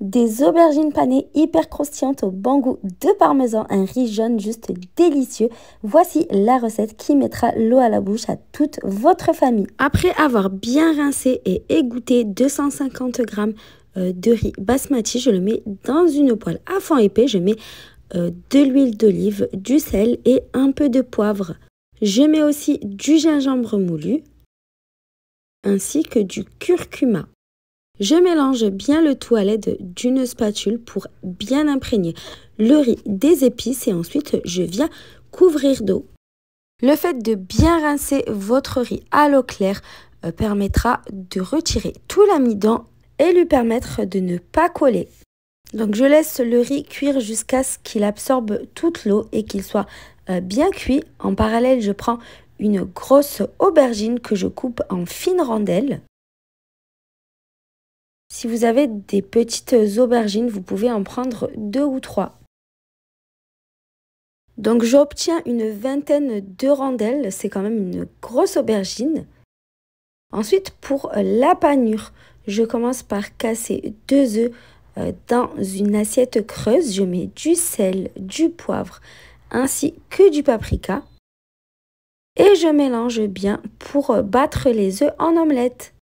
Des aubergines panées hyper croustillantes au bon goût de parmesan, un riz jaune juste délicieux. Voici la recette qui mettra l'eau à la bouche à toute votre famille. Après avoir bien rincé et égoutté 250 g de riz basmati, je le mets dans une poêle à fond épais. Je mets euh, de l'huile d'olive, du sel et un peu de poivre. Je mets aussi du gingembre moulu ainsi que du curcuma. Je mélange bien le tout à l'aide d'une spatule pour bien imprégner le riz des épices et ensuite je viens couvrir d'eau. Le fait de bien rincer votre riz à l'eau claire euh, permettra de retirer tout l'amidon et lui permettre de ne pas coller. Donc je laisse le riz cuire jusqu'à ce qu'il absorbe toute l'eau et qu'il soit euh, bien cuit. En parallèle, je prends une grosse aubergine que je coupe en fines rondelles. Si vous avez des petites aubergines, vous pouvez en prendre deux ou trois. Donc j'obtiens une vingtaine de rondelles, c'est quand même une grosse aubergine. Ensuite, pour la panure, je commence par casser deux œufs euh, dans une assiette creuse. Je mets du sel, du poivre, ainsi que du paprika. Et je mélange bien pour battre les œufs en omelette.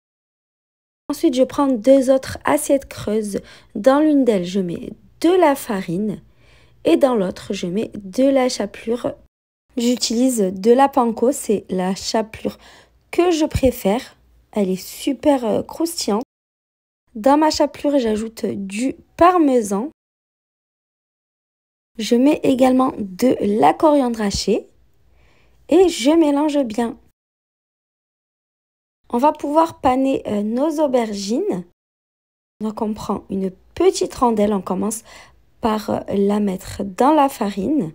Ensuite, je prends deux autres assiettes creuses. Dans l'une d'elles, je mets de la farine et dans l'autre, je mets de la chapelure. J'utilise de la panko, c'est la chapelure que je préfère. Elle est super euh, croustillante. Dans ma chapelure, j'ajoute du parmesan. Je mets également de la coriandre hachée et je mélange bien. On va pouvoir paner euh, nos aubergines. Donc on prend une petite rondelle, on commence par euh, la mettre dans la farine.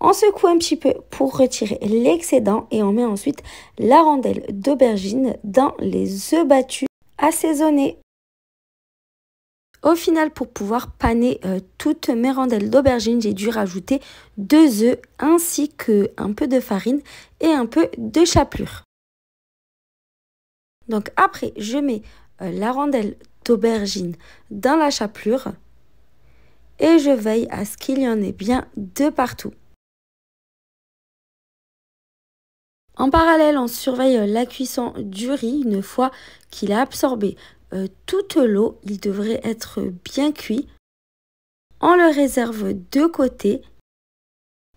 On secoue un petit peu pour retirer l'excédent et on met ensuite la rondelle d'aubergine dans les œufs battus assaisonnés. Au final, pour pouvoir paner euh, toutes mes rondelles d'aubergine, j'ai dû rajouter deux œufs ainsi que un peu de farine et un peu de chapelure. Donc après, je mets euh, la rondelle d'aubergine dans la chapelure et je veille à ce qu'il y en ait bien de partout. En parallèle, on surveille euh, la cuisson du riz une fois qu'il a absorbé euh, toute l'eau. Il devrait être bien cuit. On le réserve de côté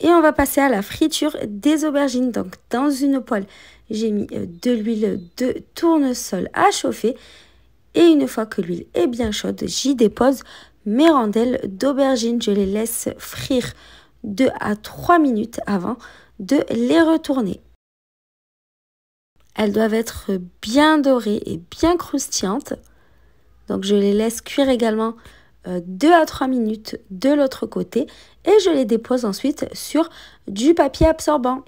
et on va passer à la friture des aubergines. Donc dans une poêle, j'ai mis euh, de l'huile de tournesol à chauffer. Et une fois que l'huile est bien chaude, j'y dépose mes rondelles d'aubergines. Je les laisse frire 2 à 3 minutes avant de les retourner. Elles doivent être bien dorées et bien croustillantes. Donc je les laisse cuire également 2 euh, à 3 minutes de l'autre côté et je les dépose ensuite sur du papier absorbant.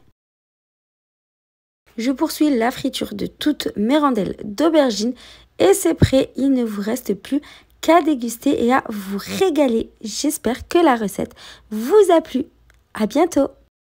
Je poursuis la friture de toutes mes rondelles d'aubergine et c'est prêt, il ne vous reste plus qu'à déguster et à vous régaler. J'espère que la recette vous a plu. À bientôt